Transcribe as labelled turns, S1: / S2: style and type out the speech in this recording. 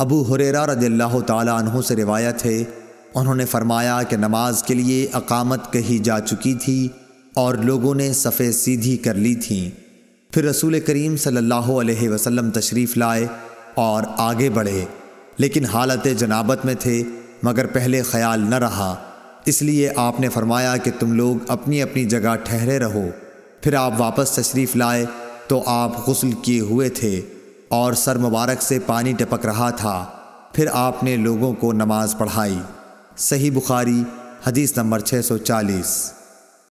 S1: अबू हुरेरा रदल्ला तु से रिवायत है उन्होंने फरमाया कि नमाज के लिए अकामत कही जा चुकी थी और लोगों ने सफ़े सीधी कर ली थी फिर रसूल करीम सल्लल्लाहु अलैहि वसल्लम तशरीफ़ लाए और आगे बढ़े लेकिन हालत जनाबत में थे मगर पहले ख्याल न रहा इसलिए आपने फरमाया कि तुम लोग अपनी अपनी जगह ठहरे रहो फिर आप वापस तशरीफ़ लाए तो आप गसल किए हुए थे और सर मुबारक से पानी टपक रहा था फिर आपने लोगों को नमाज पढ़ाई सही बुखारी हदीस नंबर 640